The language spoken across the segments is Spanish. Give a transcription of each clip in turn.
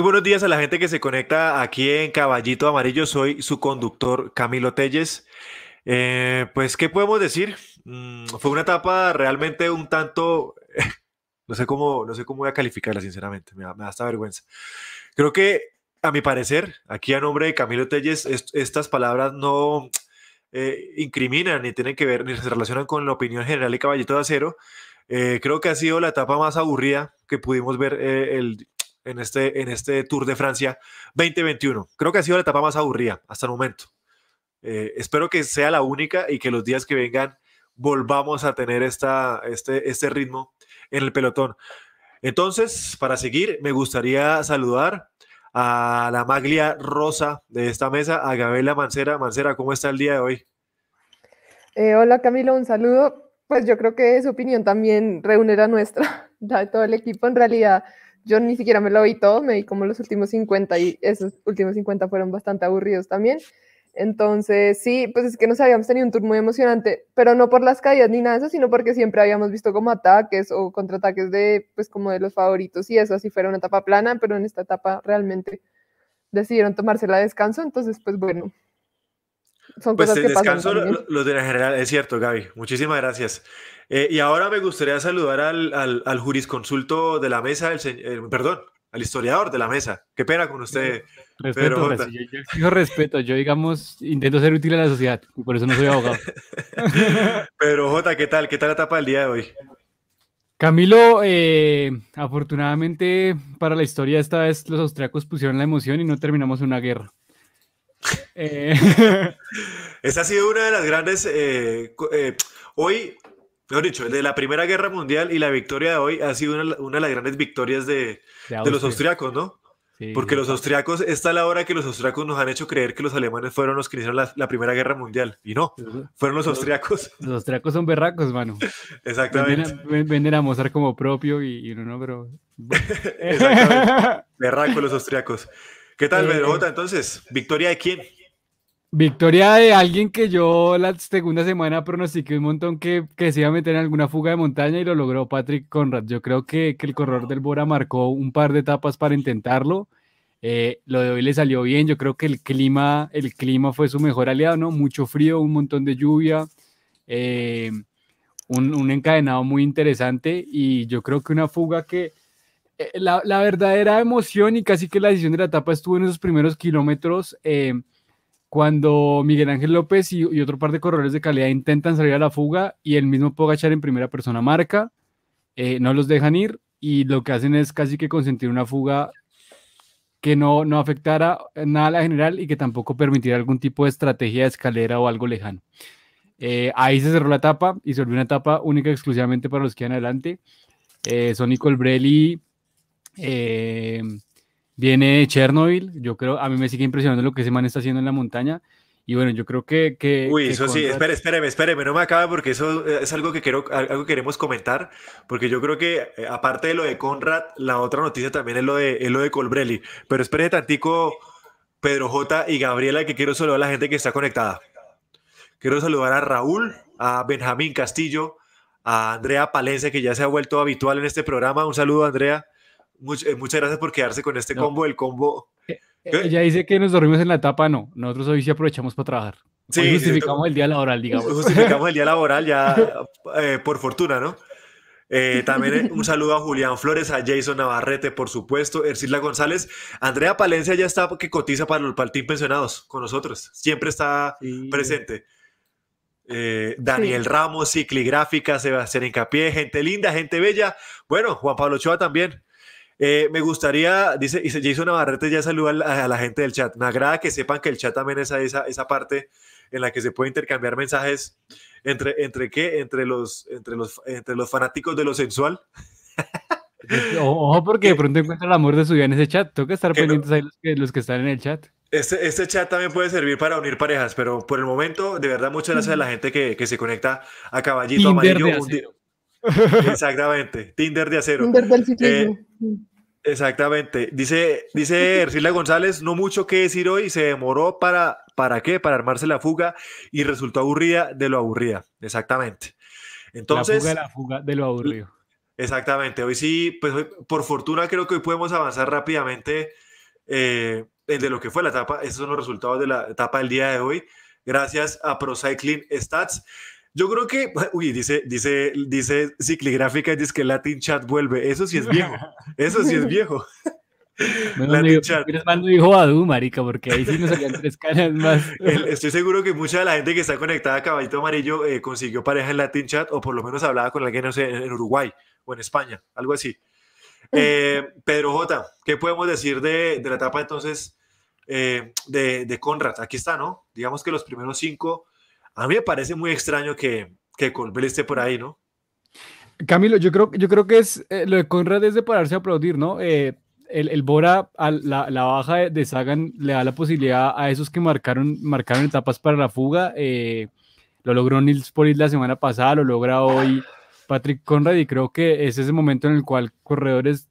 Muy buenos días a la gente que se conecta aquí en Caballito Amarillo. Soy su conductor Camilo Telles. Eh, pues, ¿qué podemos decir? Mm, fue una etapa realmente un tanto, no sé cómo, no sé cómo voy a calificarla, sinceramente, me da, hasta vergüenza. Creo que, a mi parecer, aquí a nombre de Camilo Telles, estas palabras no eh, incriminan ni tienen que ver, ni se relacionan con la opinión general de Caballito de Acero. Eh, creo que ha sido la etapa más aburrida que pudimos ver el, en este, en este Tour de Francia 2021. Creo que ha sido la etapa más aburrida hasta el momento. Eh, espero que sea la única y que los días que vengan volvamos a tener esta, este, este ritmo en el pelotón. Entonces, para seguir, me gustaría saludar a la maglia rosa de esta mesa, a Gabela Mancera. Mancera, ¿cómo está el día de hoy? Eh, hola Camilo, un saludo. Pues yo creo que su opinión también reúne la nuestra, la de todo el equipo. En realidad, yo ni siquiera me lo vi todo, me vi como los últimos 50 y esos últimos 50 fueron bastante aburridos también. Entonces, sí, pues es que no sabíamos tenido un tour muy emocionante, pero no por las caídas ni nada de eso, sino porque siempre habíamos visto como ataques o contraataques de, pues como de los favoritos y eso, así fuera una etapa plana, pero en esta etapa realmente decidieron tomarse la descanso, entonces, pues bueno, pues cosas el de la general, es cierto, Gaby. Muchísimas gracias. Eh, y ahora me gustaría saludar al, al, jurisconsulto de la mesa, el, perdón, al historiador de la mesa. Qué pena con usted. Respeto, pues, yo, yo, respeto, yo digamos, intento ser útil a la sociedad y por eso no soy abogado. Pero Jota, ¿qué tal? ¿Qué tal la etapa del día de hoy? Camilo, eh, afortunadamente para la historia esta vez los austriacos pusieron la emoción y no terminamos una guerra. Eh. Esa ha sido una de las grandes... Eh, eh, hoy, mejor dicho, de la Primera Guerra Mundial y la victoria de hoy ha sido una, de las grandes victorias de, los austriacos, ¿no? Porque los austriacos, esta es la hora que los austriacos nos han hecho creer que los alemanes fueron los que hicieron la, Primera Guerra Mundial. Y no, fueron los austriacos. Los, austriacos son berracos, mano. Exactamente. Venden a, mostrar como propio y, no, no, pero... Exactamente. berracos los austriacos. ¿Qué tal, Verota? Eh, eh, Entonces, ¿victoria de quién? Victoria de alguien que yo la segunda semana pronostiqué un montón que, se iba a meter en alguna fuga de montaña y lo logró Patrick Conrad. Yo creo que, el corredor del Bora marcó un par de etapas para intentarlo. Eh, lo de hoy le salió bien. Yo creo que el clima, el clima fue su mejor aliado, ¿no? Mucho frío, un montón de lluvia, un encadenado muy interesante y yo creo que una fuga que eh, la, verdadera emoción y casi que la decisión de la etapa estuvo en esos primeros kilómetros eh, cuando Miguel Ángel López y, otro par de corredores de calidad intentan salir a la fuga y el mismo Pogachar en primera persona marca, eh, no los dejan ir y lo que hacen es casi que consentir una fuga que no, no afectara nada a la general y que tampoco permitiera algún tipo de estrategia de escalera o algo lejano. ahí se cerró la etapa y se volvió una etapa única exclusivamente para los que iban adelante. son Nicole Brelli, eh, viene Chernobyl, yo creo, a mí me sigue impresionando lo que ese man está haciendo en la montaña. Y bueno, yo creo que... Uy, eso sí, espere, espéreme, espéreme, no me acaba porque eso eh, es algo que, quiero, algo queremos comentar, porque yo creo que eh, aparte de lo de Conrad, la otra noticia también es lo de, es lo de Colbrelli. Pero espere tantico, Pedro J y Gabriela, que quiero saludar a la gente que está conectada. Quiero saludar a Raúl, a Benjamín Castillo, a Andrea Palencia, que ya se ha vuelto habitual en este programa. Un saludo, Andrea. Eh, muchas gracias por quedarse con este combo, el combo. ya eh, eh, ella dice que nos dormimos en la etapa, no. Nosotros hoy sí aprovechamos para trabajar. justificamos el día laboral, digamos. Justificamos el día laboral ya por fortuna, ¿no? también un saludo a Julián Flores, a Jason Navarrete, por supuesto, Ercila González, Andrea Palencia ya está que cotiza para, los, para el pensionados con nosotros, siempre está presente. Daniel Ramos, Cicligráfica, Sebastián Incapié, gente linda, gente bella. Bueno, Juan Pablo Ochoa también. Eh, me gustaría, dice Jason Navarrete, ya saluda a, la, gente del chat. Me agrada que sepan que el chat también es esa, esa parte en la que se puede intercambiar mensajes entre, entre qué, entre los, entre los, entre los fanáticos de lo sensual. Ojo, porque de pronto encuentra el amor de su vida en ese chat. Tengo que estar pendientes ahí los que, están en el chat. Este, este, chat también puede servir para unir parejas, pero por el momento, de verdad, muchas gracias a la gente que, que se conecta a Caballito Tinder Amarillo. De Exactamente, Tinder de acero. Tinder del eh, Exactamente. Dice, dice Ercila González, no mucho que decir hoy, se demoró para, ¿para qué? Para armarse la fuga y resultó aburrida de lo aburrida. Exactamente. Entonces, la fuga, la fuga de lo aburrido. Exactamente. Hoy sí, pues por fortuna creo que hoy podemos avanzar rápidamente eh, de lo que fue la etapa. Esos son los resultados de la etapa del día de hoy. Gracias a Procycling Stats. Yo creo que, uy, dice, dice, dice cicligráfica y dice que Latin Chat vuelve. Eso sí es viejo. Eso sí es viejo. Menos dijo, no dijo Badu, marica, porque ahí sí nos salían tres caras más. estoy seguro que mucha de la gente que está conectada a Caballito Amarillo eh, consiguió pareja en Latin Chat o por lo menos hablaba con alguien, no sé, en Uruguay o en España, algo así. Eh, Pedro J, ¿qué podemos decir de, de la etapa entonces eh, de, de Conrad? Aquí está, ¿no? Digamos que los primeros cinco a mí me parece muy extraño que, que esté por ahí, ¿no? Camilo, yo creo, yo creo que es eh, lo de Conrad es de pararse a aplaudir, ¿no? Eh, el, Bora, la, baja de, Sagan le da la posibilidad a esos que marcaron, marcaron etapas para la fuga. Eh, lo logró Nils Polis la semana pasada, lo logra hoy Patrick Conrad y creo que es ese momento en el cual corredores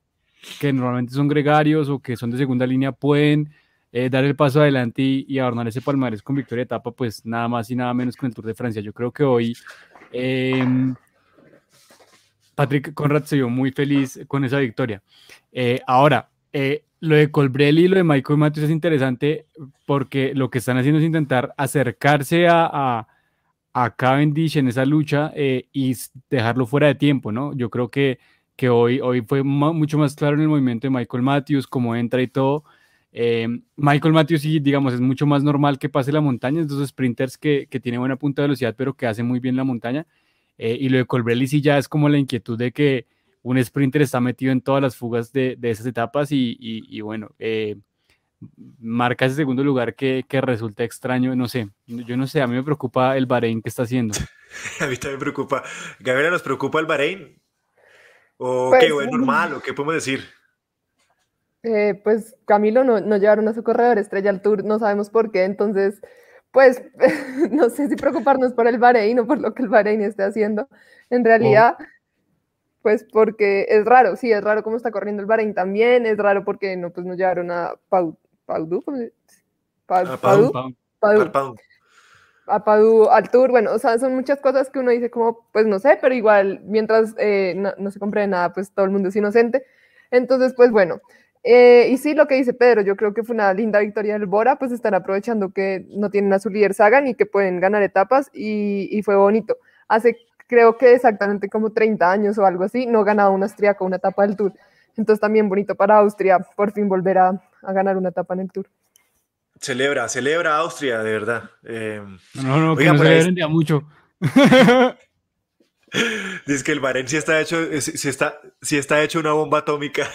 que normalmente son gregarios o que son de segunda línea pueden eh, dar el paso adelante y, adornar ese palmarés con victoria de etapa, pues nada más y nada menos con el Tour de Francia. Yo creo que hoy em, Patrick Conrad se vio muy feliz con esa victoria. Eh, ahora, eh, lo de Colbrelli y lo de Michael Matthews es interesante porque lo que están haciendo es intentar acercarse a, a, a Cavendish en esa lucha y dejarlo fuera de tiempo, ¿no? Yo creo que, que hoy, hoy fue mucho más claro en el movimiento de Michael Matthews, cómo entra y todo. Eh, Michael Matthews, sí, digamos, es mucho más normal que pase la montaña, es dos sprinters que, que tiene buena punta de velocidad, pero que hace muy bien la montaña. Eh, y lo de Colbrelli sí ya es como la inquietud de que un sprinter está metido en todas las fugas de, esas etapas y, bueno, eh, marca ese segundo lugar que, resulta extraño, no sé, yo no sé, a mí me preocupa el Bahrein que está haciendo. a mí también me preocupa. Gabriela, ¿nos preocupa el Bahrein? ¿O qué, pues normal? ¿O qué podemos decir? Eh, pues Camilo no, no, llevaron a su corredor estrella al tour, no sabemos por qué, entonces pues no sé si preocuparnos por el Bahrein o por lo que el Bahrein esté haciendo, en realidad pues porque es raro, sí, es raro cómo está corriendo el Bahrein también, es raro porque no, pues no llevaron a Pau, a Padu, al Tour, bueno, o sea, son muchas cosas que uno dice como, pues no sé, pero igual mientras eh, no, no, se compre nada, pues todo el mundo es inocente. Entonces, pues bueno, eh, y sí, lo que dice Pedro, yo creo que fue una linda victoria del Bora, pues están aprovechando que no tienen a su líder Sagan y que pueden ganar etapas y, fue bonito. Hace creo que exactamente como 30 años o algo así, no ganaba un austríaco una etapa del Tour. Entonces también bonito para Austria por fin volver a, ganar una etapa en el Tour. Celebra, celebra Austria, de verdad. Eh, no, no, que no se mucho. Dice que el sí está hecho, eh, está, si está hecho una bomba atómica.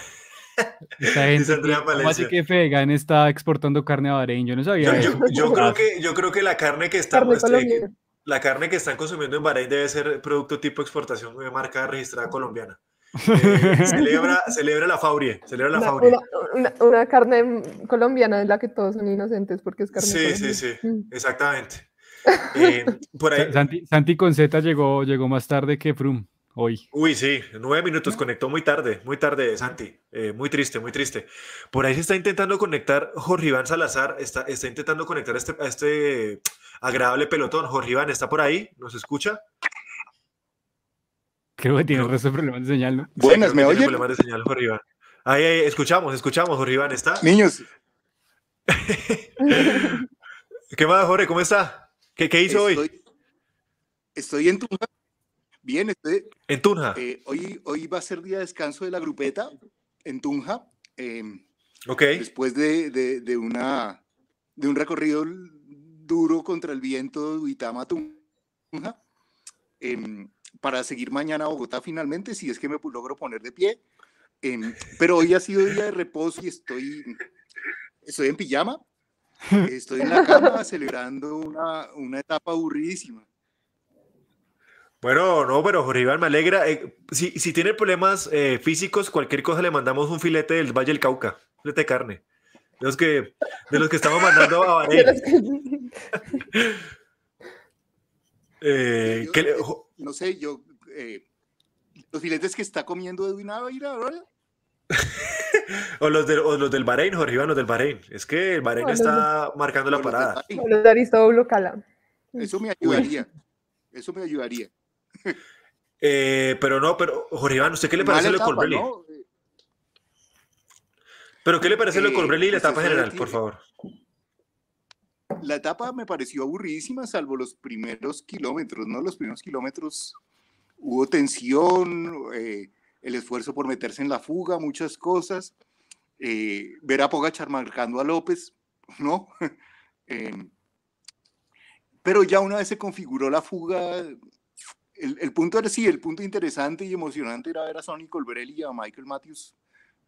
Esta gente que vegan está exportando carne a Bahrein, yo no sabía. Yo, yo, creo, que, yo creo que la carne que está pues, eh, la carne que están consumiendo en Bahrein debe ser producto tipo exportación de marca registrada colombiana. Eh, celebra, la faurie, celebra la una, Una, carne colombiana de la que todos son inocentes porque es carne. Sí, colombiana. sí, sí, mm. exactamente. Eh, Santi, Santi, con llegó, llegó más tarde que Frum. Uy, sí, nueve minutos, conectó muy tarde, muy tarde, Santi, eh, muy triste, muy triste. Por ahí se está intentando conectar Jorge Iván Salazar, está, está intentando conectar este, a este, este agradable pelotón. Jorge Iván, ¿está por ahí? ¿Nos escucha? Creo que tiene un problema de señal, ¿no? Buenas, ¿me oyen? problemas de señal, Jorge Iván. Ahí, ahí, escuchamos, escuchamos, Jorge Iván, ¿está? Niños. ¿Qué más, Jorge? ¿Cómo está? ¿Qué, qué hizo hoy? Estoy en tu Bien, este, en Tunja. Eh, hoy, hoy va a ser día de descanso de la grupeta en Tunja. Eh, Después de, una, de un recorrido duro contra el viento de Uitama Tunja. Em, para seguir mañana a Bogotá finalmente, si es que me logro poner de pie. Em, pero hoy ha sido día de reposo y estoy, estoy en pijama. Estoy en la cama celebrando una, una etapa aburridísima. Bueno, no, pero Jorge me alegra. Eh, si, tiene problemas eh, físicos, cualquier cosa le mandamos un filete del Valle del Cauca, filete de carne. De los que, de los que estamos mandando a Bahrein. Eh, no sé, yo. los filetes que está comiendo Edwin ahora. o, los del, los del Bahrein, Jorge los del Bahrein. Es que el Bahrein está marcando la parada. Los de Aristóbulo Eso me ayudaría. Eso me ayudaría. Eh, pero no, pero Jorge Iván, ¿usted qué le parece lo de Colbrelli? ¿Pero qué le parece lo de eh, Colbrelli y la pues, etapa general, por favor? La etapa me pareció aburridísima, salvo los primeros kilómetros, ¿no? Los primeros kilómetros hubo tensión, eh, el esfuerzo por meterse en la fuga, muchas cosas. ver a Pogachar marcando a López, ¿no? Em, pero ya una vez se configuró la fuga, el, punto era sí, el punto interesante y emocionante era ver a Sonny Colbrelli y a Michael Matthews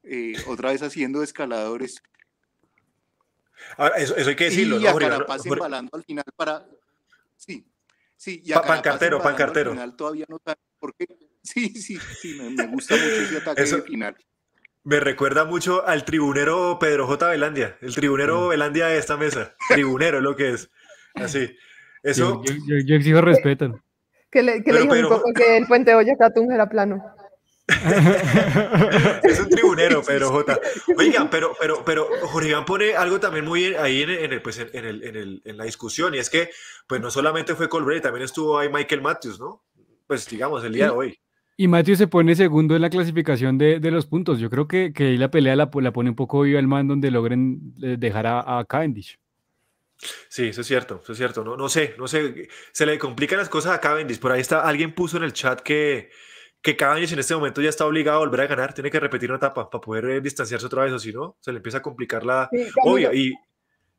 eh, otra vez haciendo escaladores. Ahora, eso, eso, hay que decirlo. Y ¿no, a Carapaz e embalando al final para. Sí, sí. Y a pa pancartero, Al final todavía no sabe por qué. Sí, sí, sí, me, gusta mucho ese ataque final. Me recuerda mucho al tribunero Pedro J. Velandia. El tribunero Velandia mm. de esta mesa. Tribunero es lo que es. Así. Eso. Yo, yo exijo respeto. Que le, que le dijo que el puente de boyacá era plano. es un tribunero, pero J. Oiga, pero, pero, pero Jorge pone algo también muy ahí en, en, el, pues en, el, el, en, la discusión, y es que pues no solamente fue Colbert, también estuvo ahí Michael Matthews, ¿no? Pues digamos, el día de hoy. Y Matthews se pone segundo en la clasificación de, de los puntos. Yo creo que, que ahí la pelea la, la, pone un poco viva el man donde logren eh, dejar a, a Cavendish. Sí, eso es cierto, eso es cierto. No, no sé, no sé. Se le complican las cosas a Cavendish. Por ahí está, alguien puso en el chat que, que Cavendish en este momento ya está obligado a volver a ganar. Tiene que repetir una etapa para poder eh, distanciarse otra vez, o si no, se le empieza a complicar la. Obvio, y.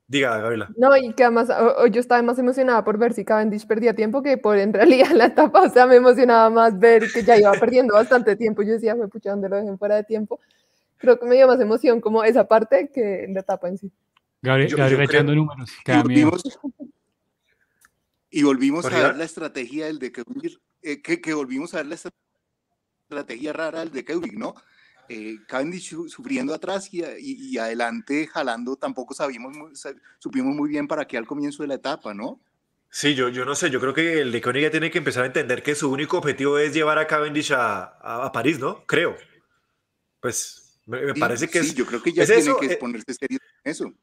Diga, Gabriela. No, y que además yo estaba más emocionada por ver si Cavendish perdía tiempo que por en realidad la etapa. O sea, me emocionaba más ver que ya iba perdiendo bastante tiempo. Yo decía, me pucha, ¿dónde lo dejen fuera de tiempo? Creo que me dio más emoción como esa parte que la etapa en sí. Gabriel, y volvimos, a ver la estrategia del de eh, que, que, volvimos a ver la estrategia rara del de Keurig, ¿no? Eh, Cavendish sufriendo atrás y, y, adelante jalando, tampoco sabíamos, supimos muy bien para qué al comienzo de la etapa, ¿no? Sí, yo, yo no sé, yo creo que el de Koenig ya tiene que empezar a entender que su único objetivo es llevar a Cavendish a, París, ¿no? Creo. Pues me, parece que yo creo que ya tiene que eh, ponerse serio eso.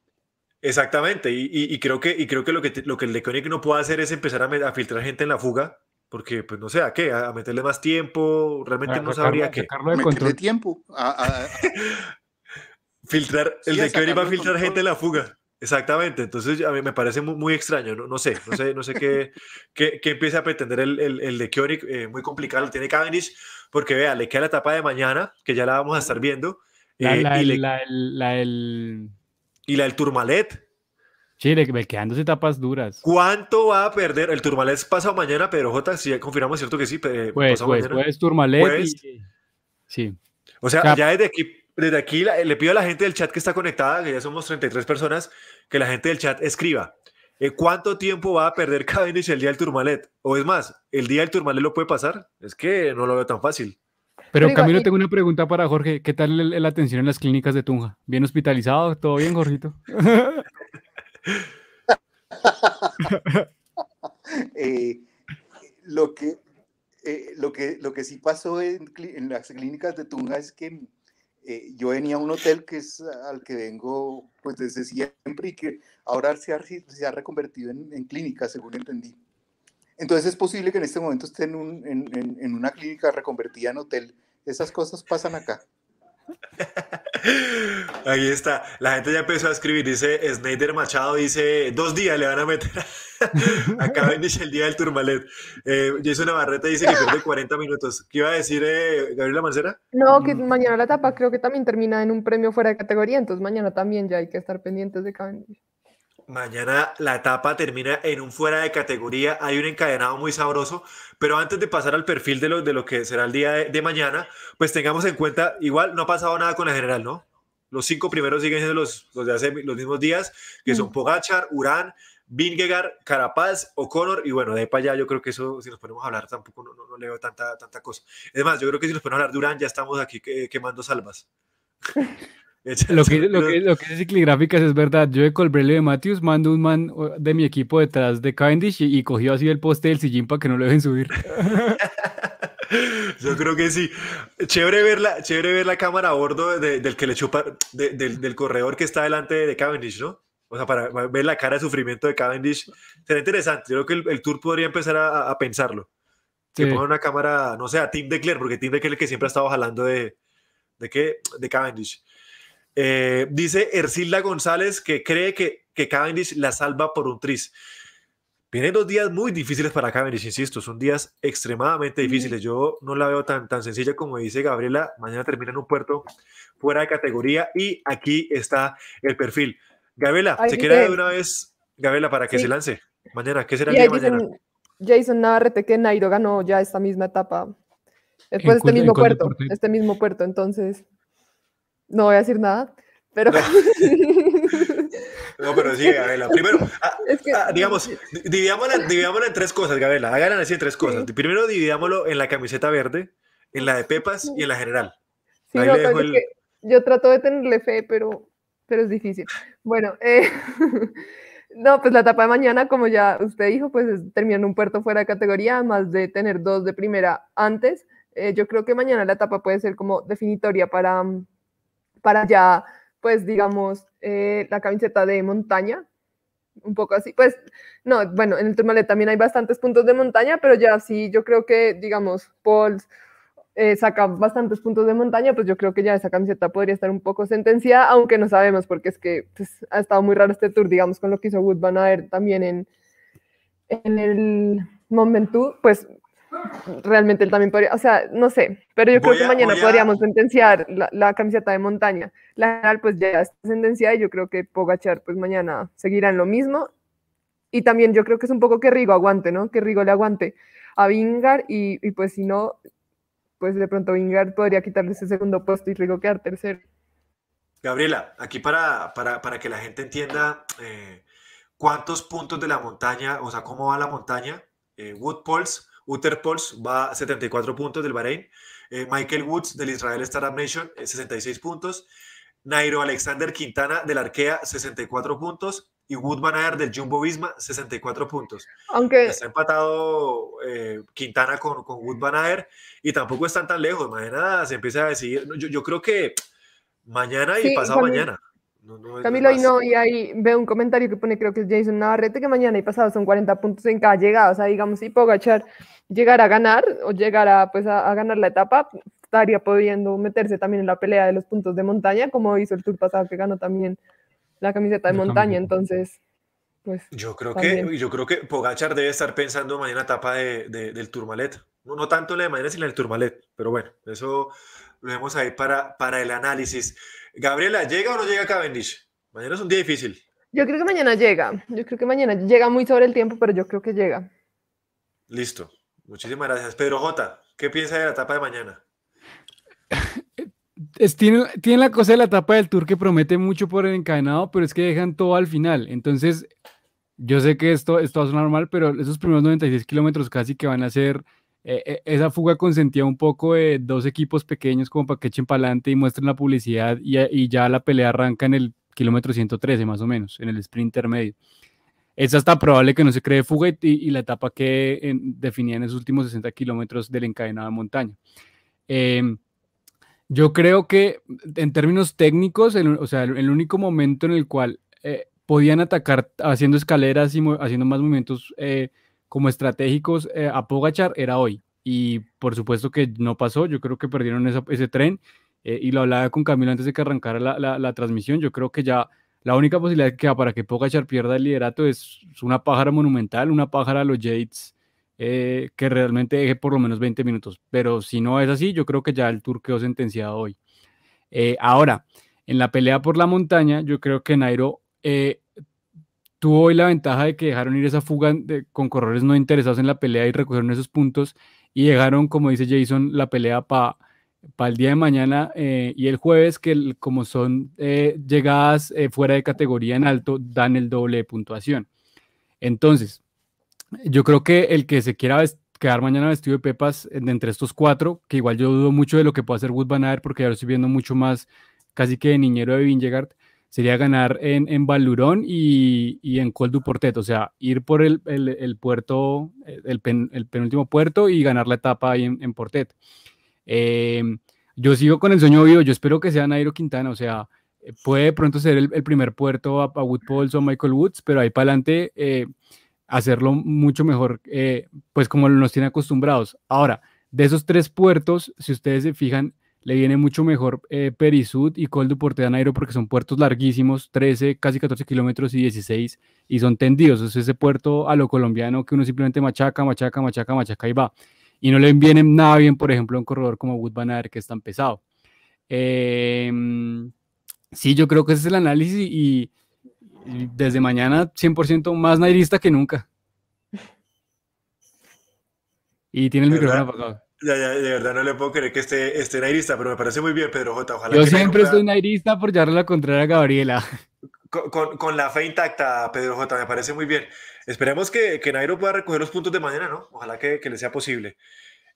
Exactamente, y, creo que, y creo que lo que, lo que el no puede hacer es empezar a, filtrar gente en la fuga, porque pues no sé a qué, a, meterle más tiempo, realmente no sabría qué. Meterle tiempo. filtrar, el va a filtrar gente en la fuga. Exactamente, entonces a mí me parece muy, extraño, no, sé, no sé, no sé qué, qué, empieza a pretender el, el, el eh, muy complicado lo tiene Cavendish, porque vea, le queda la etapa de mañana, que ya la vamos a estar viendo. la, eh, y la, ¿Y la del Turmalet? Sí, le quedándose tapas duras. ¿Cuánto va a perder? El Turmalet pasa mañana, pero J, si confirmamos, ¿cierto que sí? Eh, pues, pues, pues, Turmalet. Pues, sí. O sea, ya desde aquí, desde aquí le pido a la gente del chat que está conectada, que ya somos 33 personas, que la gente del chat escriba. Eh, ¿Cuánto tiempo va a perder inicio el día del Turmalet? O es más, ¿el día del Turmalet lo puede pasar? Es que no lo veo tan fácil. Pero, Camilo, tengo eh una pregunta para Jorge. ¿Qué tal la atención en las clínicas de Tunja? ¿Bien hospitalizado? ¿Todo bien, Jorgito? Eh, lo, que, eh, lo, que, lo que sí pasó en, las clínicas de Tunja es que yo venía a un hotel que es al que vengo pues desde siempre y que ahora se ha, reconvertido en, clínica, según entendí. Entonces es posible que en este momento esté en, en, una clínica reconvertida en hotel esas cosas pasan acá. Ahí está. La gente ya empezó a escribir. Dice Snyder Machado, dice, dos días le van a meter a, el día del Turmalet. Eh, Jason y dice que pierde 40 minutos. ¿Qué iba a decir eh, Gabriela Mancera? No, que mañana la etapa creo que también termina en un premio fuera de categoría, entonces mañana también ya hay que estar pendientes de Cavendish. Mañana la etapa termina en un fuera de categoría, hay un encadenado muy sabroso, pero antes de pasar al perfil de lo, de lo que será el día de, mañana, pues tengamos en cuenta, igual no ha pasado nada con la general, ¿no? Los cinco primeros siguen siendo los, los de hace los mismos días, que son mm. Pogachar, Urán, Vingegaard, Carapaz, O'Connor, y bueno, de para allá yo creo que eso, si nos ponemos a hablar, tampoco no, no, le tanta, tanta cosa. Es más, yo creo que si nos ponemos a hablar de Urán, ya estamos aquí quemando salvas. Lo que, lo, que, lo que es verdad. Yo de Colbrele de Matthews mando un man de mi equipo detrás de Cavendish y, cogió así el poste del sillín para que no lo dejen subir. Yo creo que sí. Chévere ver la, chévere ver la cámara a bordo del que le chupa, del, del, corredor que está delante de Cavendish, ¿no? O sea, para ver la cara de sufrimiento de Cavendish. Será interesante. Yo creo que el, Tour podría empezar a, a pensarlo. Que una cámara, no sé, a Tim Decler, porque Tim Decler es el que siempre ha estado jalando de, de, qué? de Cavendish. Eh, dice Ercilda González que cree que, que Cavendish la salva por un tris. Vienen dos días muy difíciles para Cavendish, insisto, son días extremadamente difíciles. Yo no la veo tan, tan sencilla como dice Gabriela. Mañana termina en un puerto fuera de categoría y aquí está el perfil. Gabriela, se quiere de una vez, Gabriela, para que se lance mañana. ¿Qué será el día de mañana? Jason Navarrete que Nairo ganó ya esta misma etapa. Después este mismo puerto, este mismo puerto, entonces no voy a decir nada, pero... No, pero sí, Gabela. Primero, ah, ah, digamos, dividámosla, en tres cosas, Gabela. Háganla así en tres cosas. Primero dividámoslo en la camiseta verde, en la de Pepas y en la general. Sí, yo trato de tenerle fe, pero, pero es difícil. Bueno, eh, No, pues la etapa de mañana, como ya usted dijo, pues es terminando un puerto fuera de categoría, más de tener dos de primera antes. Eh, yo creo que mañana la etapa puede ser como definitoria para, para ya, pues digamos, eh, la camiseta de montaña, un poco así. Pues no, bueno, en el Tourmalet también hay bastantes puntos de montaña, pero ya sí, yo creo que, digamos, Paul eh, saca bastantes puntos de montaña, pues yo creo que ya esa camiseta podría estar un poco sentenciada, aunque no sabemos, porque es que pues, ha estado muy raro este tour, digamos, con lo que hizo Wood Van ver también en, en el Momentu, pues realmente él también podría, o sea, no sé, pero yo creo que mañana podríamos sentenciar la, camiseta de montaña. La general pues ya está sentenciada y yo creo que Pogachar pues mañana seguirán lo mismo. Y también yo creo que es un poco que Rigo aguante, ¿no? Que Rigo le aguante a Vingar y, pues si no, pues de pronto Vingar podría quitarle ese segundo puesto y Rigo quedar tercero. Gabriela, aquí para, que la gente entienda eh, cuántos puntos de la montaña, o sea, cómo va la montaña, eh, Uther va a 74 puntos del Bahrein. Eh, Michael Woods del Israel Startup Nation, 66 eh, puntos. Nairo Alexander Quintana del Arkea, 64 puntos. Y Wood Van del Jumbo Visma, 64 puntos. Aunque. Está empatado eh, Quintana con, con Wood Van y tampoco están tan lejos. Mañana se empieza a decidir. Yo, creo que mañana y pasado mañana. No, no Camilo, y no, y ahí veo un comentario que pone, creo que es Jason Navarrete, que mañana y pasado son 40 puntos en cada llegada. O sea, digamos, si Pogachar llegara a ganar o llegara pues, a, ganar la etapa, estaría pudiendo meterse también en la pelea de los puntos de montaña, como hizo el Tour pasado, que ganó también la camiseta de montaña. Entonces, pues. Yo creo, que, yo creo que Pogachar debe estar pensando mañana etapa de, del Tourmalet. No, no tanto la de mañana, sino en del Tourmalet, pero bueno, eso lo vemos ahí para, para el análisis. Gabriela, ¿llega o no llega Cavendish? Mañana es un día difícil. Yo creo que mañana llega. Yo creo que mañana llega muy sobre el tiempo, pero yo creo que llega. Listo. Muchísimas gracias. Pedro J, ¿qué piensa de la etapa de mañana? tiene, la cosa de la etapa del tour que promete mucho por el encadenado, pero es que dejan todo al final. Entonces, yo sé que esto, esto va a sonar pero esos primeros 96 kilómetros casi que van a ser e, e, esa fuga consentía un poco de dos equipos pequeños como para que echen para adelante y muestren la publicidad y, ya la pelea arranca en el kilómetro 113 más o menos, en el sprint intermedio. Es hasta probable que no se cree fuga y, la etapa que definía en esos últimos 60 kilómetros del encadenado de montaña. Em, yo creo que en términos técnicos, el, o sea, el, único momento en el cual eh, podían atacar haciendo escaleras y haciendo más movimientos eh, como estratégicos eh, a Pogachar era hoy. Y por supuesto que no pasó, yo creo que perdieron ese tren. Eh, y lo hablaba con Camilo antes de que arrancara la, la, transmisión. Yo creo que ya la única posibilidad que queda para que Pogachar pierda el liderato es, una pájara monumental, una pájara a los Yates eh, que realmente deje por lo menos 20 minutos. Pero si no es así, yo creo que ya el Tour quedó sentenciado hoy. ahora, en la pelea por la montaña, yo creo que Nairo tuvo hoy la ventaja de que dejaron ir esa fuga con corredores no interesados en la pelea y recogieron esos puntos y llegaron, como dice Jason, la pelea para el día de mañana eh, y el jueves, que como son eh, llegadas eh, fuera de categoría en alto, dan el doble de puntuación. Entonces, yo creo que el que se quiera quedar mañana vestido de pepas entre estos cuatro, que igual yo dudo mucho de lo que pueda hacer Wood Van porque ya lo estoy viendo mucho más casi que de niñero de Vingegaard, sería ganar en, en Valurón y, y, en Col du Portet, o sea, ir por el, el, puerto, eh, el, penúltimo puerto y ganar la etapa ahí en, en Portet. Em, yo sigo con el sueño vivo, yo espero que sea Nairo Quintana, o sea, eh, puede pronto ser el, primer puerto a, a o Michael Woods, pero ahí para adelante eh, hacerlo mucho mejor, pues como nos tiene acostumbrados. Ahora, de esos tres puertos, si ustedes se fijan, le viene mucho mejor eh, Perisud y Col du Porte de Nairo porque son puertos larguísimos, 13, casi 14 kilómetros y 16, y son tendidos. Es ese puerto a lo colombiano que uno simplemente machaca, machaca, machaca, machaca y va. Y no le viene nada bien, por ejemplo, a un corredor como Wood Van ver que es tan pesado. Em, sí, yo creo que ese es el análisis y, y desde mañana 100% más nairista que nunca. Y tiene el micrófono apagado. Ya, ya, de verdad no le puedo creer que esté, esté nairista, pero me parece muy bien, Pedro J. Ojalá Yo siempre estoy nairista por llevarle la contraria a Gabriela. Con, con, la fe intacta, Pedro J. Me parece muy bien. Esperemos que, que Nairo pueda recoger los puntos de mañana, ¿no? Ojalá que, que le sea posible.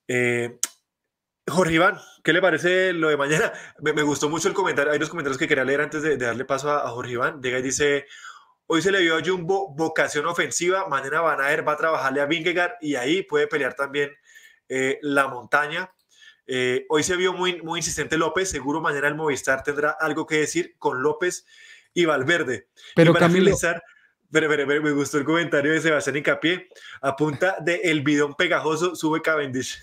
Eh, Jorge Iván, ¿qué le parece lo de mañana? Me, gustó mucho el comentario. Hay unos comentarios que quería leer antes de, darle paso a, Jorge Iván. dice: Hoy se le vio a Jumbo vocación ofensiva. Mañana Van va a trabajarle a Vingegaard y ahí puede pelear también eh, la montaña. Eh, hoy se vio muy, muy insistente López, seguro mañana el Movistar tendrá algo que decir con López y Valverde. Pero para pero, me gustó el comentario de Sebastián Incapié, a punta de el bidón pegajoso sube Cavendish.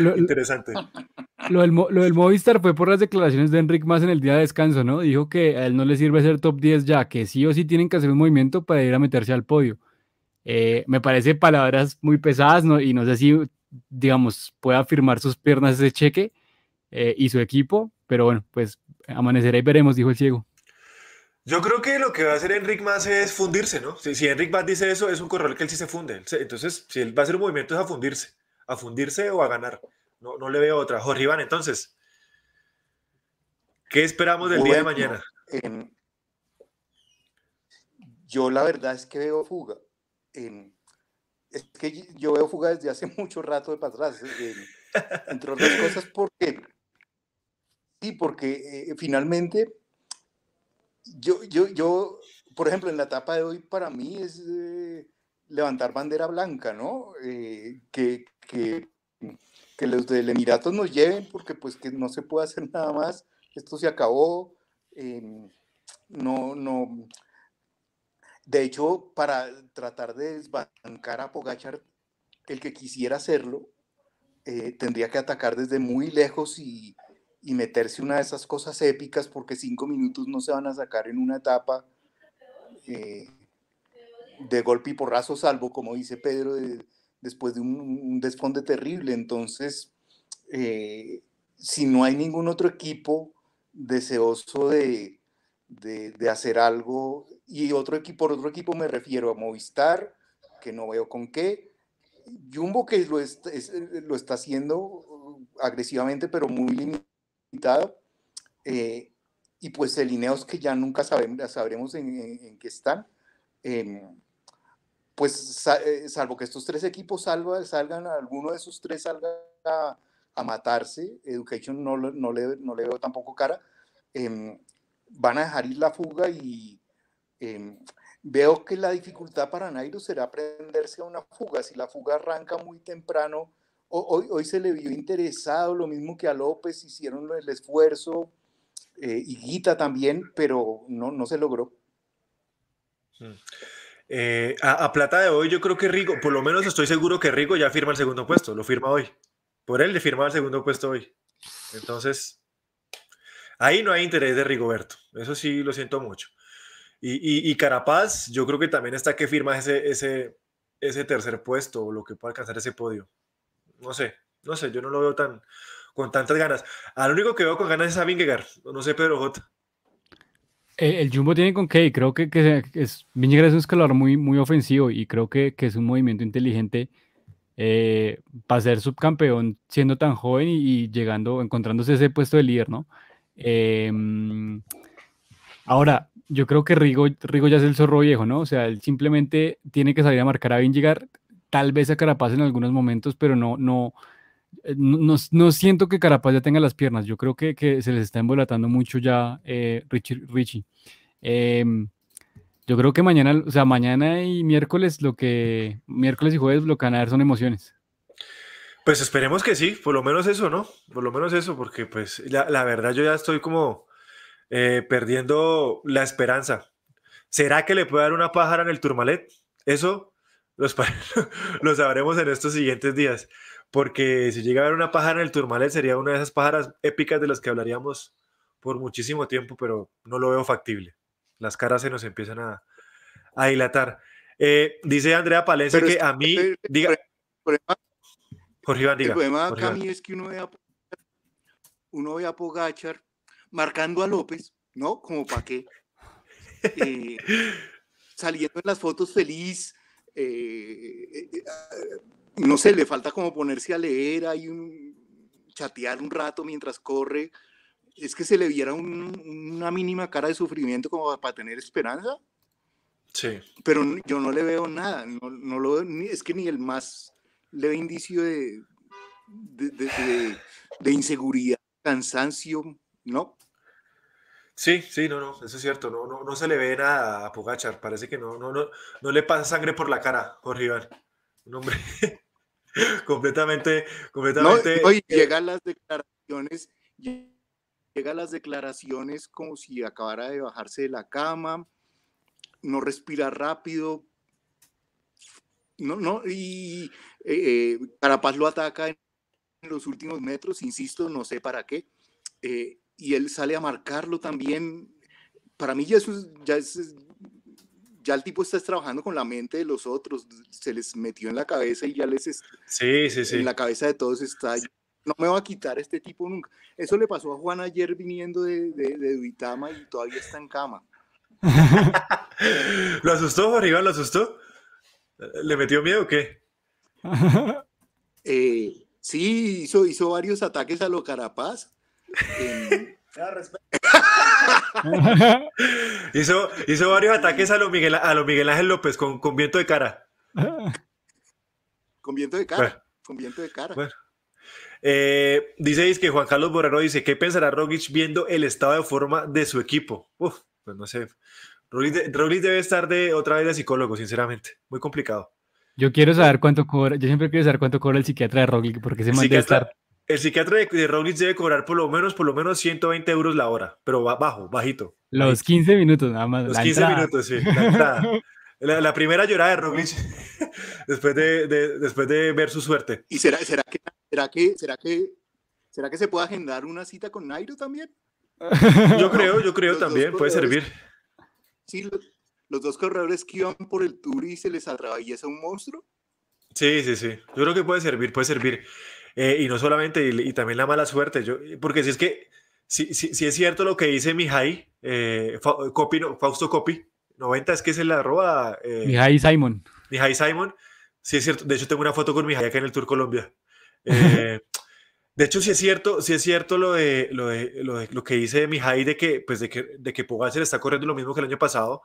Lo, Interesante. Lo del, Movistar fue por las declaraciones de Enrique Más en el día de descanso, ¿no? Dijo que a él no le sirve ser top 10 ya, que sí o sí tienen que hacer un movimiento para ir a meterse al podio. Eh, me parece palabras muy pesadas ¿no? y no sé si, digamos, pueda firmar sus piernas ese cheque eh, y su equipo, pero bueno, pues amanecerá y veremos, dijo el ciego. Yo creo que lo que va a hacer Enric más es fundirse, ¿no? Si, si Enric más dice eso, es un corral que él sí se funde. Entonces, si él va a hacer un movimiento es a fundirse, a fundirse o a ganar. No, no le veo otra. Jorge Iván, entonces, ¿qué esperamos del día de mañana? Em, yo la verdad es que veo fuga, es que yo veo fuga desde hace mucho rato de para atrás, entre otras cosas porque, sí, porque eh, finalmente yo, yo, yo, por ejemplo, en la etapa de hoy para mí es eh, levantar bandera blanca, ¿no? Eh, que, que, que los del Emiratos nos lleven porque pues que no se puede hacer nada más, esto se acabó, no, no, de hecho, para tratar de desbancar a Pogachar, el que quisiera hacerlo eh, tendría que atacar desde muy lejos y, meterse una de esas cosas épicas porque cinco minutos no se van a sacar en una etapa eh, de golpe y porrazo, salvo, como dice Pedro, después de un, desfonde terrible. Entonces, eh, si no hay ningún otro equipo deseoso de hacer algo, y otro equipo, por otro equipo me refiero a Movistar, que no veo con qué. Jumbo, que lo, eh, está haciendo agresivamente, pero muy limitado. Eh, y pues el Ineos, que ya nunca sabemos, sabremos en, qué están. Eh, pues salvo que estos tres equipos salgan, alguno de esos tres salga a, matarse, Education no, no, le, no, le, veo tampoco cara, van a dejar ir la fuga y Em, veo que la dificultad para Nairo será aprenderse a una fuga. Si la fuga arranca muy temprano, hoy, hoy se le vio interesado, lo mismo que a López, hicieron el esfuerzo, eh, y Guita también, pero no, no se logró. Mm. Eh, a, a, plata de hoy, yo creo que Rigo, por lo menos estoy seguro que Rigo ya firma el segundo puesto, lo firma hoy. Por él le firma el segundo puesto hoy. Entonces, ahí no hay interés de Rigoberto. Eso sí, lo siento mucho. Y, Carapaz, yo creo que también está que firma ese, ese, ese tercer puesto o lo que pueda alcanzar ese podio. No sé, no sé, yo no lo veo tan con tantas ganas. Al único que veo con ganas es a Vingegaard, no sé, Pedro J. El, Jumbo tiene con qué, y creo que, que es, Vingegaard es un escalador muy, muy ofensivo y creo que, que es un movimiento inteligente eh, para ser subcampeón siendo tan joven y, llegando, encontrándose ese puesto de líder, ¿no? Em, ahora, yo creo que Rigo, Rigo ya es el zorro viejo, ¿no? O sea, él simplemente tiene que salir a marcar a llegar. tal vez a Carapaz en algunos momentos, pero no, eh, no, no, no siento que Carapaz ya tenga las piernas. Yo creo que, se les está embolatando mucho ya eh, Richie. Em, yo creo que mañana, o sea, mañana y miércoles, lo que miércoles y jueves lo que van a son emociones. Pues esperemos que sí, por lo menos eso, ¿no? Por lo menos eso, porque pues la verdad yo ya estoy como eh, perdiendo la esperanza. ¿Será que le puede dar una pájara en el turmalet? Eso los lo sabremos en estos siguientes días, porque si llega a haber una pájara en el turmalet sería una de esas pájaras épicas de las que hablaríamos por muchísimo tiempo, pero no lo veo factible. Las caras se nos empiezan a, dilatar. Eh, dice Andrea Palencia que a mí... diga, Jorge Iván, diga. El problema es que uno ve, uno Pogachar marcando a López, ¿no? Como para qué. Eh, saliendo en las fotos feliz, eh, eh, ah, no sé, le falta como ponerse a leer, chatear un rato mientras corre. Es que se le viera una mínima cara de sufrimiento como para tener esperanza. Sí. Pero yo no le veo nada, no, no lo, es que ni el más leve indicio de inseguridad, cansancio, ¿no? Sí, sí, no, no, eso es cierto, no, no, no se le ve nada a Pogachar, parece que no, no, no, no le pasa sangre por la cara, Jorge Iván. Un hombre completamente, completamente. No, eh, llegan las declaraciones, las declaraciones como si acabara de bajarse de la cama, no respira rápido. No, no, y eh, eh Carapaz lo ataca en los últimos metros, insisto, no sé para qué. Eh, y él sale a marcarlo también. Para mí ya eso ya es, ya el tipo está trabajando con la mente de los otros, se les metió en la cabeza y ya les sí, sí, sí. en la cabeza de todos está, no me va a quitar este tipo nunca. Eso le pasó a Juan ayer viniendo de, de, Duitama y todavía está en cama. ¿Lo asustó, Iván? ¿Lo asustó? ¿Le metió miedo o qué? Eh, sí, hizo, hizo varios ataques a lo Carapaz Em, hizo, varios ataques a los Miguel, Ángel López con, viento de cara. Con viento de cara. Con viento de cara. Eh, dice que Juan Carlos Borrero dice, ¿qué pensará Rogic viendo el estado de forma de su equipo? Uf, pues no sé. Roglic, debe estar de otra vez de psicólogo, sinceramente. Muy complicado. Yo quiero saber cuánto cobra, yo siempre quiero saber cuánto cobra el psiquiatra de Roglic, porque se mantiene estar el psiquiatra de, de debe cobrar por lo menos, por lo menos 120 euros la hora, pero bajo, bajito. Los 15 minutos nada más. Los 15 minutos, sí. La, la, primera llorada de Roglic después, de, después de ver su suerte. ¿Y será, será, que, será, que, será, que, será que se puede agendar una cita con Nairo también? Yo creo, yo creo también, puede servir. Sí, los, dos corredores que iban por el tour y se les atraviesa un monstruo. Sí, sí, sí. Yo creo que puede servir, puede servir. Eh, y no solamente, y, también la mala suerte, yo, porque si es que, si, si, es cierto lo que dice Mihai, eh, Fausto Copy, 90 es que es la arroba Eh, Simon. Mihai Simon, si es cierto, de hecho tengo una foto con Mihai acá en el Tour Colombia. Eh, de hecho, si es cierto, si es cierto lo de lo, de, lo, que dice Mijay de que, pues de que, de que está corriendo lo mismo que el año pasado,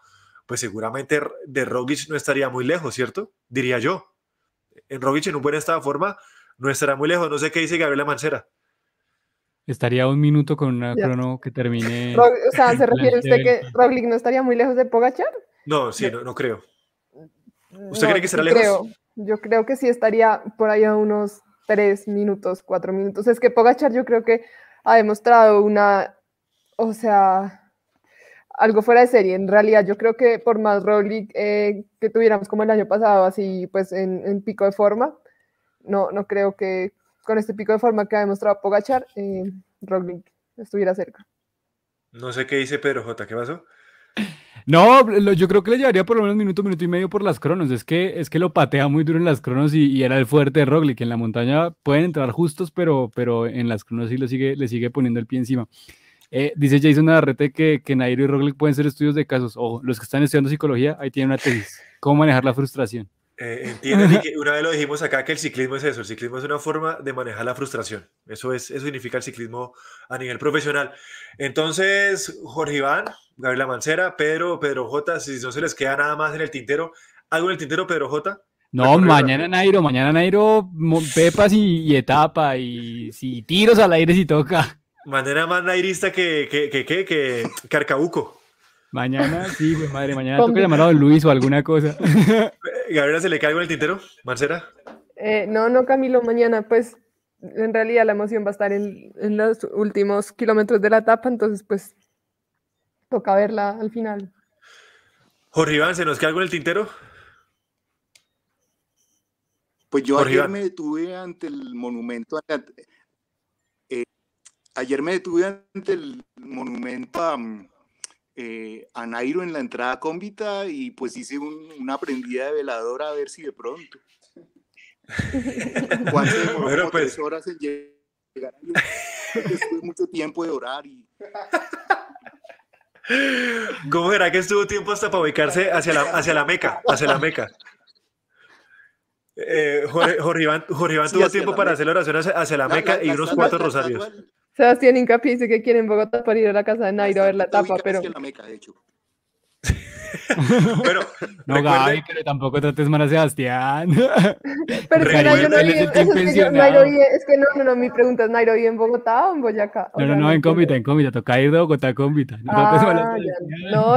pues seguramente de Rogic no estaría muy lejos, ¿cierto? Diría yo. En Rogic en un buen estado de forma, no estará muy lejos. No sé qué dice Gabriela Mancera. Estaría un minuto con una crono que termine. o sea, ¿se refiere usted que Roglic no estaría muy lejos de Pogachar? No, sí, no, creo. Mm, ¿Usted cree que estará lejos? Yo creo que sí estaría por ahí a unos tres minutos, cuatro minutos. Es que Pogachar yo creo que ha demostrado una, o sea, algo fuera de serie. En realidad, yo creo que por más Roglic eh, que tuviéramos como el año pasado, así pues en pico de forma, no, no creo que con este pico de forma que ha demostrado Pogachar, eh, Roglic estuviera cerca. No sé qué dice Pedro J, ¿qué pasó? No, yo creo que le llevaría por lo menos minuto, minuto y medio por las cronos. Es que, es que lo patea muy duro en las cronos y, era el fuerte de Roglic. En la montaña pueden entrar justos, pero, pero en las cronos sí lo sigue, le sigue poniendo el pie encima. Eh, dice Jason Navarrete que, que Nairo y Roglic pueden ser estudios de casos. Ojo, los que están estudiando psicología, ahí tienen una tesis. ¿Cómo manejar la frustración? Eh, entienden que una vez lo dijimos acá que el ciclismo es eso, el ciclismo es una forma de manejar la frustración. Eso es, eso significa el ciclismo a nivel profesional. Entonces, Jorge Iván, Gabriela Mancera, Pedro, Pedro J, si no se les queda nada más en el tintero, algo en el tintero, Pedro J. No, mañana Nairo, mañana Nairo, pepas y, etapa y, y, tiros al aire si toca. Mañana más nairista que que, que, Carcabuco. Mañana, sí, pues madre, mañana toca llamar a Luis o alguna cosa. Gabriela, ¿se le cae en el tintero, Marcela? Eh, no, no, Camilo, mañana, pues en realidad la emoción va a estar en, los últimos kilómetros de la etapa, entonces pues toca verla al final. Jorge ¿se nos cae en el tintero? Pues yo ayer me detuve ante el monumento, eh, eh, ayer me detuve ante el monumento a... Mm, eh, a Nairo en la entrada cómbita y pues hice una prendida de veladora a ver si de pronto. ¿Cuánto pues horas en llegar. mucho tiempo de orar y... ¿Cómo será que estuvo tiempo hasta para ubicarse hacia la, hacia la Meca? Hacia la Meca. Eh, Jorge, Iván, tuvo tiempo para hacer la oración hacia, la, Meca y unos cuantos rosarios. Sebastián Incapié dice que quiere en Bogotá para ir a la casa de Nairo a ver la tapa, pero... que hecho. no, Gaby, pero tampoco trates mal a Sebastián. Pero yo no es, que no, no, no, mi pregunta es, ¿Nairo vive en Bogotá o en Boyacá? no, no, no, en Cómbita, en Cómbita, toca ir de Bogotá a Cómbita. No, ah,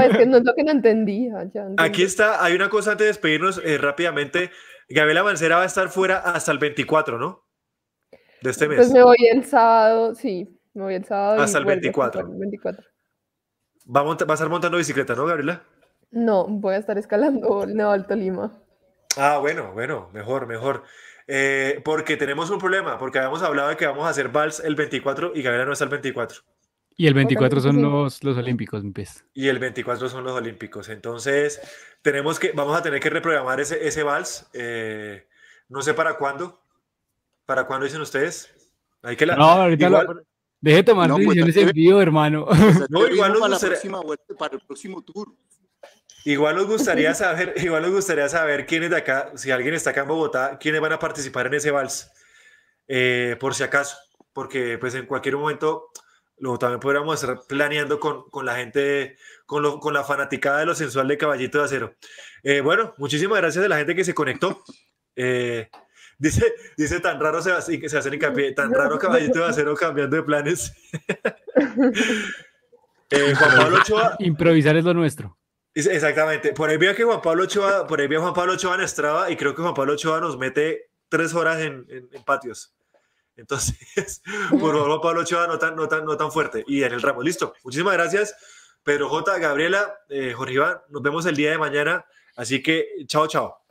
es que no es lo que no entendía. Ah, Aquí está, hay una cosa antes de despedirnos eh, rápidamente. Gabriela Mancera va a estar fuera hasta el 24, ¿no? de este pues mes. Pues me voy el sábado, sí, me voy el sábado. Hasta el 24. El 24. Va a estar montando bicicleta, no, Gabriela? No, voy a estar escalando el Nevado Alto Lima. Ah, bueno, bueno, mejor, mejor. Eh, porque tenemos un problema, porque habíamos hablado de que vamos a hacer vals el 24 y Gabriela no está el 24. Y el 24 son los, olímpicos, mi pez. Y el 24 son los olímpicos. Entonces, tenemos que, vamos a tener que reprogramar ese, ese vals. Eh, no sé para cuándo, ¿Para cuándo dicen ustedes? que No, ahorita lo... Deje de tomar decisiones hermano. no, igual nos gustaría... el próximo tour. Igual nos gustaría saber, igual nos gustaría saber quiénes de acá, si alguien está acá en Bogotá, quiénes van a participar en ese vals, eh, por si acaso, porque pues en cualquier momento luego también podríamos estar planeando con, con la gente, con, con la fanaticada de lo sensual de Caballito de Acero. Eh, bueno, muchísimas gracias a la gente que se conectó. Eh, Dice, dice tan raro se, se hace hincapié, tan raro caballito de acero cambiando de planes. Eh, Juan Pablo Ochoa. Improvisar es lo nuestro. Exactamente. Por ahí veo que Juan Pablo Ochoa, por ahí Juan Pablo Ochoa en Estrada y creo que Juan Pablo Ochoa nos mete tres horas en, patios. Entonces, por favor, Pablo Ochoa, no tan, no tan, no tan fuerte. Y en el ramo, listo. Muchísimas gracias. Pedro J, Gabriela, eh, Jorge Iván, nos vemos el día de mañana. Así que, chao, chao.